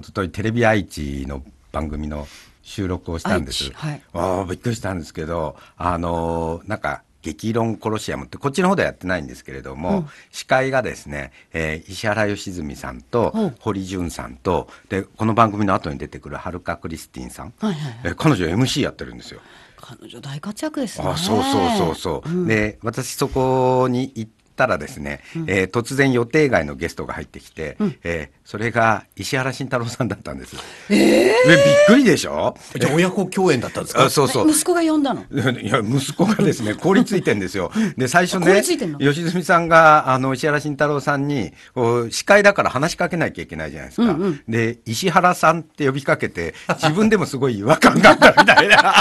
一昨日テレビ愛知の番組の収録をしたんです。はい、あびっくりしたんですけど、あのー、なんか、激論コロシアムって、こっちの方ではやってないんですけれども、うん、司会がですね、えー、石原良純さんと堀潤さんと、で、この番組の後に出てくるはるかクリスティンさん、はいはいはえ彼女 MC やってるんですよ。彼女大活躍ですね。あそうそうそうそう。うん、で、私そこに行ったらですね、うん、えー、突然予定外のゲストが入ってきて、うん、えー、それが石原慎太郎さんだったんです。えー、びっくりでしょじゃ親子共演だったんですか、えそうそう。息子が呼んだの いや、息子がですね、凍りついてんですよ。で、最初ね、吉住さんが、あの、石原慎太郎さんに、司会だから話しかけなきゃいけないじゃないですか。うんうん、で、石原さんって呼びかけて、自分でもすごい違和感があったみたいな。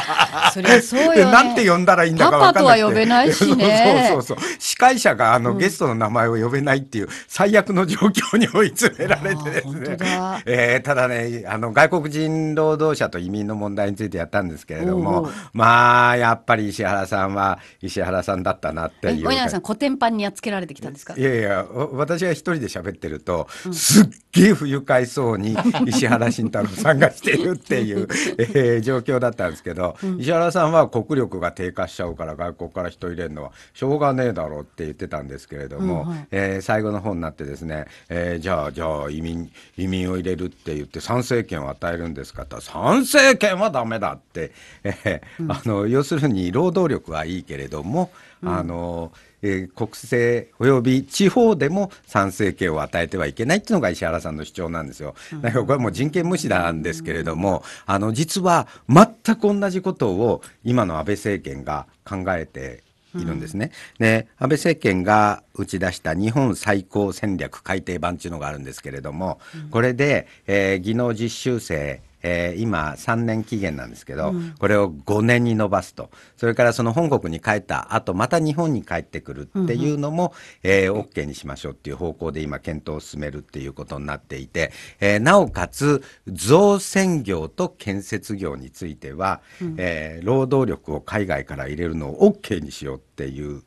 そりそうよ、ね、なんて呼んだらいいんだか分かんない。パパとは呼べないしね。そうそうそう。司会者が、あのの、うん、ゲストの名前を呼べないっていう最悪の状況に追い詰められてですね、えー、ただねあの外国人労働者と移民の問題についてやったんですけれども、うんうん、まあやっぱり石原さんは石原さんだったなっていう小柳さんコテンパンにやっつけられてきたんですかいやいや私が一人で喋ってると、うん、すっげえ不愉快そうに石原慎太郎さんがしているっていう、えー、状況だったんですけど、うん、石原さんは国力が低下しちゃうから外国から人入れるのはしょうがねえだろうって言ってたんでですけれども、はい、えー、最後の方になってですね、えー、じゃあじゃあ移民移民を入れるって言って参政権を与えるんですかと参政権はダメだって、えー、うん、あの要するに労働力はいいけれども、うん、あのえー、国政及び地方でも参政権を与えてはいけないっていうのが石原さんの主張なんですよ。だからこれもう人権無視なんですけれども、あの実は全く同じことを今の安倍政権が考えているんですね。うん、で、安倍政権が打ち出した日本最高戦略改定版っていうのがあるんですけれども、うん、これで、えー、技能実習生えー、今3年期限なんですけど、うん、これを5年に延ばすとそれからその本国に帰った後また日本に帰ってくるっていうのも、うんえー、OK にしましょうっていう方向で今検討を進めるっていうことになっていて、えー、なおかつ造船業と建設業については、うん、えー、労働力を海外から入れるのを OK にしようっていう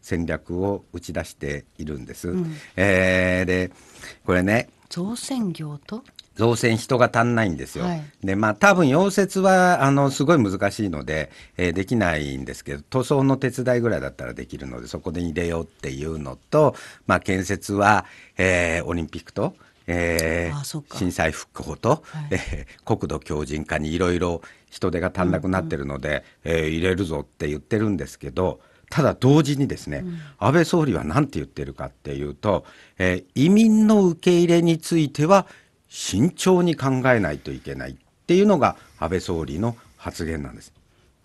戦略を打ち出しているんです。うん、えー、でこれね造船業と造船人が足んないんですよ。はい、で、まあ多分溶接は、あの、すごい難しいので、えー、できないんですけど、塗装の手伝いぐらいだったらできるので、そこで入れようっていうのと、まあ建設は、えー、オリンピックと、えー、震災復興と、はい、えー、国土強靭化にいろいろ人手が足んなくなってるので、うんうん、えー、入れるぞって言ってるんですけど、ただ同時にですね、安倍総理は何て言ってるかっていうと、えー、移民の受け入れについては慎重に考えないといけないっていうのが安倍総理の発言なんです。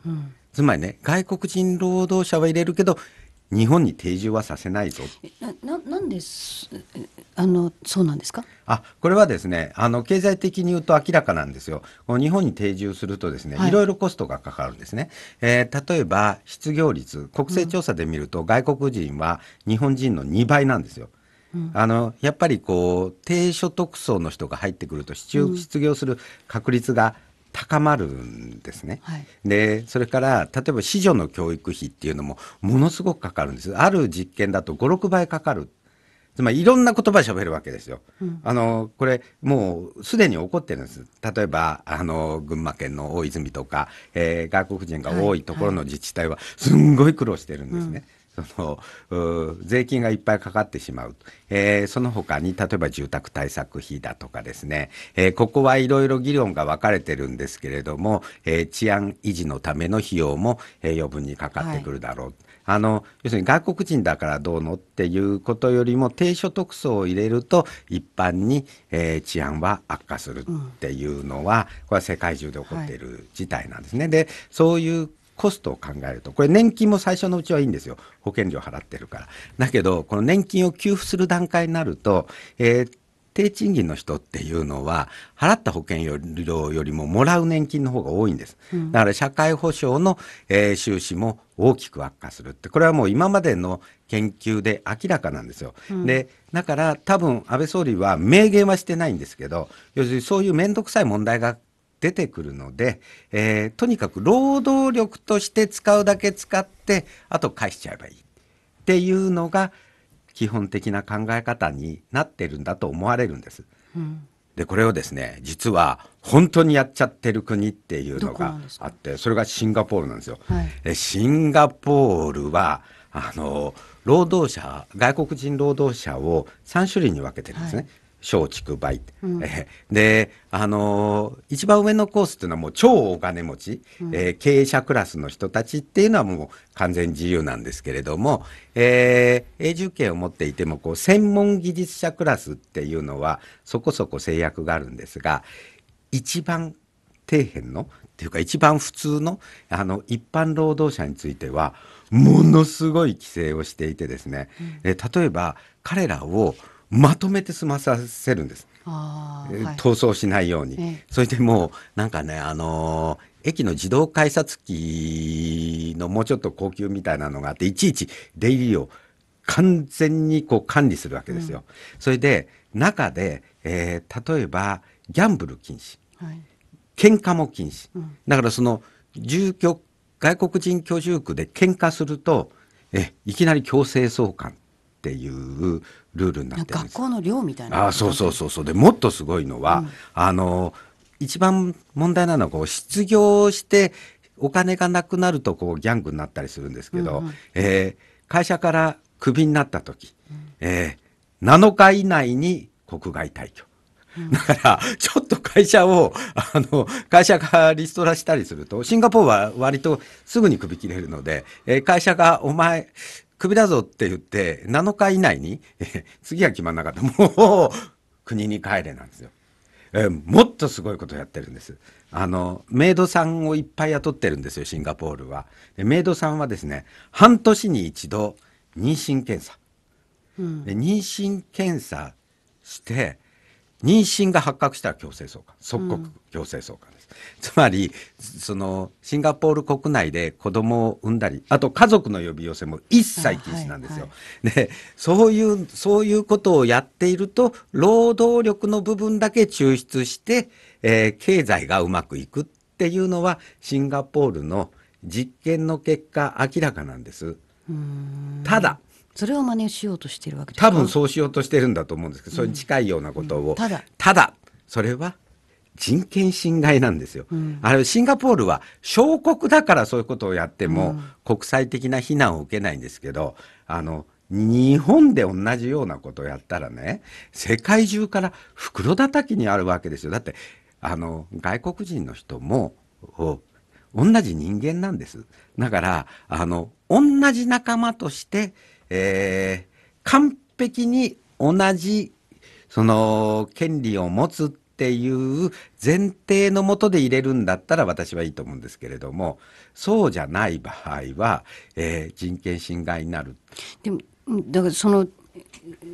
うん、つまりね、外国人労働者は入れるけど、日本に定住はさせないぞ。な、ななんです。あの、そうなんですか。あ、これはですね、あの経済的に言うと明らかなんですよ。この日本に定住するとですね、はい、いろいろコストがかかるんですね。えー、例えば失業率、国勢調査で見ると、外国人は日本人の2倍なんですよ。うんあのやっぱりこう低所得層の人が入ってくると失業する確率が高まるんですね、はい、でそれから例えば子女の教育費っていうのもものすごくかかるんですある実験だと56倍かかるつまりいろんな言葉喋るわけですよ、うん、あのこれもうすでに起こってるんです例えばあの群馬県の大泉とか、えー、外国人が多いところの自治体はすんごい苦労してるんですね、はいはいうんその税金がいっぱいかかってしまう、えー、その他に例えば住宅対策費だとかですね、えー、ここはいろいろ議論が分かれてるんですけれども、えー、治安維持のための費用も、え余分にかかってくるだろう、はい、あの要するに外国人だからどうのっていうことよりも低所得層を入れると一般に、え治安は悪化するっていうのは、うん、これは世界中で起こっている事態なんですね。はい、でそういうコストを考えると、これ年金も最初のうちはいいんですよ。保険料払ってるから。だけど、この年金を給付する段階になると、えー低賃金の人っていうのは払った保険料よりももらう年金の方が多いんです、だから社会保障の、えー、収支も大きく悪化するってこれはもう今までの研究で明らかなんですよ、うん、でだから多分安倍総理は明言はしてないんですけど要するにそういう面倒くさい問題が出てくるので、えー、とにかく労働力として使うだけ使って、あと返しちゃえばいいっていうのが基本的な考え方になってるんだと思われるんです。うん、で、これをですね、実は本当にやっちゃってる国っていうのがあって、それがシンガポールなんですよ。はい、シンガポールは、あの、労働者、外国人労働者を3種類に分けてるんですね。はい松竹梅、うん、で、あのー、一番上のコースっていうのはもう超お金持ち、うん、えー、経営者クラスの人たちっていうのはもう完全自由なんですけれども、えー、永住権を持っていてもこう専門技術者クラスっていうのはそこそこ制約があるんですが一番底辺のっていうか一番普通のあの一般労働者についてはものすごい規制をしていてですね、うん、え例えば彼らをまとめて済まさせるんです。逃走しないように、それでもうなんかねあのー、駅の自動改札機のもうちょっと高級みたいなのがあっていちいち出入りを完全にこう管理するわけですよ。うん、それで中で、えー、例えばギャンブル禁止、はい、喧嘩も禁止、うん、だからその住居外国人居住区で喧嘩するとえいきなり強制送還っていうルールになってるんです学校の寮みたいなあそうそうそうそうでもっとすごいのは、うん、あの一番問題なのはこう失業してお金がなくなるとこうギャングになったりするんですけど、うんうん、えー、会社からクビになった時、うん、えー、7日以内に国外退去。だから、ちょっと会社を、あの、会社がリストラしたりすると、シンガポールは割とすぐに首切れるので、えー、会社がお前、クビだぞって言って、7日以内に、次は決まんなかった。もう、国に帰れなんですよ。えもっとすごいことやってるんです。あの、メイドさんをいっぱい雇ってるんですよ、シンガポールは。でメイドさんはですね、半年に一度、妊娠検査、うん、妊娠検査して、妊娠が発覚したら強制送還、即刻強制送還 つまり、その、シンガポール国内で子供を産んだり、あと家族の呼び寄せも一切禁止なんですよ。はいはい、で、そういう、そういうことをやっていると、労働力の部分だけ抽出して、えー、経済がうまくいくっていうのは、シンガポールの実験の結果明らかなんです。ただ、それを真似しようとしてるわけ多分そうしようとしてるんだと思うんですけど、それに近いようなことを、うん、ただただそれは人権侵害なんですよ。うん、あれ、シンガポールは小国だからそういうことをやっても、国際的な非難を受けないんですけど、あの、日本で同じようなことをやったらね、世界中から袋叩きにあるわけですよ。だって、あの、外国人の人も、同じ人間なんです。だから、あの、同じ仲間として、えー、完璧に同じ、その、権利を持つっっていう前提のもとで入れるんだったら私はいいと思うんですけれどもそうじゃない場合は、えー、人権侵害になる。でもだからその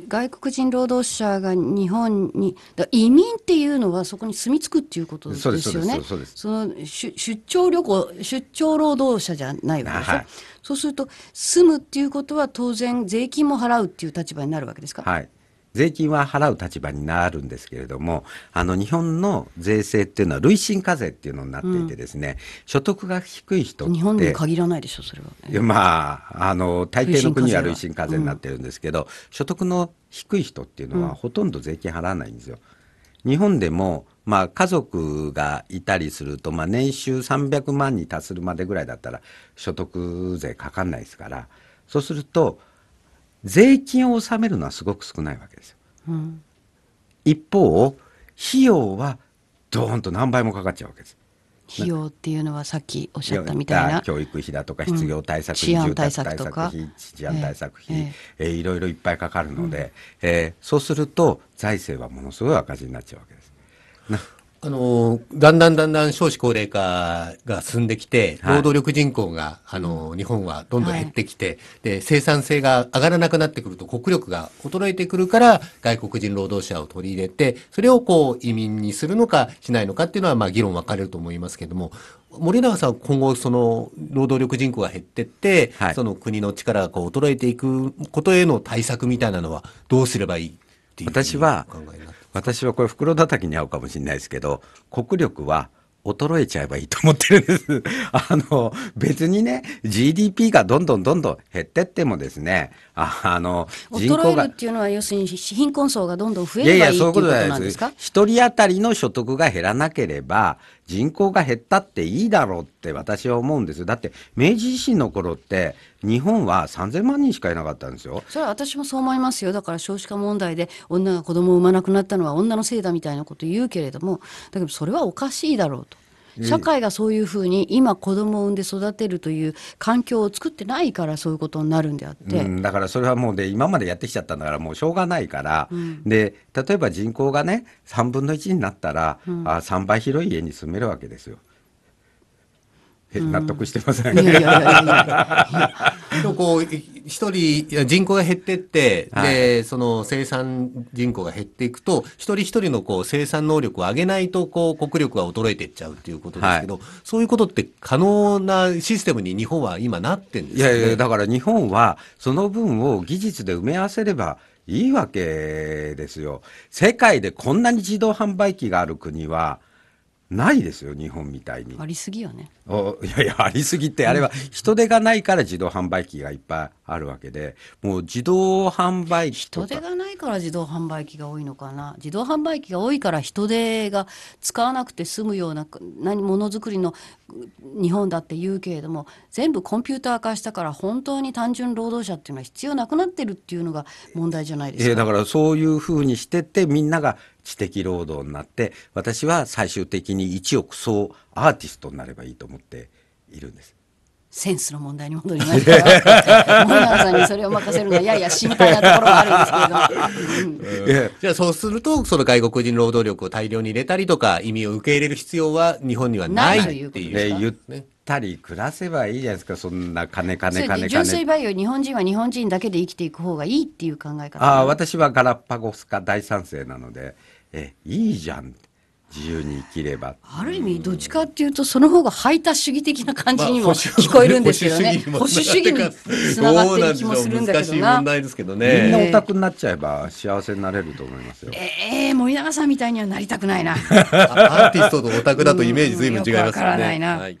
外国人労働者が日本に移民っていうのはそこに住み着くっていうことですよね。その出張旅行出張労働者じゃないわけですよ、はい、そうすると住むっていうことは当然税金も払うっていう立場になるわけですか。はい税金は払う立場になるんですけれども、あの、日本の税制っていうのは累進課税っていうのになっていてですね、うん、所得が低い人日本で限らないでしょ、それは、ね、まあ、あの、大抵の国は累進課税になってるんですけど、うん、所得の低い人っていうのはほとんど税金払わないんですよ。日本でも、まあ、家族がいたりすると、まあ、年収300万に達するまでぐらいだったら所得税かかんないですからそうすると税金を納めるのはすごく少ないわけですよ。うん、一方、費用はドーンと何倍もかかっちゃうわけです。費用っていうのはさっきおっしゃったみたいな教育費だとか失業対策費、うん、治安対策と治安対策費、えー、えー、いろいろいっぱいかかるので、うん、えー、そうすると財政はものすごい赤字になっちゃうわけです。あのだんだんだんだん少子高齢化が進んできて、労働力人口が、あの日本はどんどん減ってきて、はい、で生産性が上がらなくなってくると国力が衰えてくるから外国人労働者を取り入れてそれをこう移民にするのかしないのかっていうのは、まあ、議論分かれると思いますけども森永さん今後その労働力人口が減ってって、はい、その国の力がこう衰えていくことへの対策みたいなのはどうすればいいっていう私は私はこれ袋叩きに合うかもしれないですけど国力は衰えちゃえばいいと思ってるんです。あの、別にね、GDP がどんどんどんどん減ってってもですね、あの、人口が。衰えるっていうのは、要するに貧困層がどんどん増えればいいいやいや、そういうことなんですか一人当たりの所得が減らなければ、人口が減ったっていいだろうって私は思うんですだって、明治維新の頃って、日本は3000万人しかいなかったんですよ。それは私もそう思いますよ。だから少子化問題で女が子供を産まなくなったのは女のせいだみたいなこと言うけれども、だけどそれはおかしいだろうと。社会がそういうふうに今子供を産んで育てるという環境を作ってないからそういうことになるんであって、うん、だからそれはもうで今までやってきちゃったんだからもうしょうがないから、うん、で例えば人口がね3分の1になったら、うん、あ3倍広い家に住めるわけですよ。納得してません。こう一人人口が減ってって、はい、でその生産人口が減っていくと一人一人のこう生産能力を上げないとこう国力が衰えていっちゃうっていうことですけど、はい、そういうことって可能なシステムに日本は今なってんです、ね、いやいやだから日本はその分を技術で埋め合わせればいいわけですよ。世界でこんなに自動販売機がある国は。ないですよ日本みたいにありすぎよねおいやいやありすぎってあれは人手がないから自動販売機がいっぱいあるわけでもう自動販売機とか人手がないから自動販売機が多いのかな自動販売機が多いから人手が使わなくて済むような何ものづくりの日本だって言うけれども全部コンピューター化したから本当に単純労働者っていうのは必要なくなってるっていうのが問題じゃないですか。えー、だからそういうふうにしててみんなが知的労働になって私は最終的に1億総アーティストになればいいと思っているんです。センスの問題に戻りました さんにそれを任せるのはやや心配なところはあるんですけど。う ん、じゃあそうすると、その外国人労働力を大量に入れたりとか、移民を受け入れる必要は日本にはないっていう。言ったり暮らせばいいじゃないですか、そんな金金金金。純粋培養、日本人は日本人だけで生きていく方がいいっていう考え方。ああ、私はガラパゴスか大賛成なので、え、いいじゃんって。自由に生きればある意味どっちかっていうとその方が排他主義的な感じにも聞こえるんですけどね、まあ、保守主義に繋がってる気もするんだけどな難問題ですけどねみんなオタクになっちゃえば幸せになれると思いますよええー、森永さんみたいにはなりたくないな アーティストとオタクだとイメージ随分違いますよね、うからないな、はい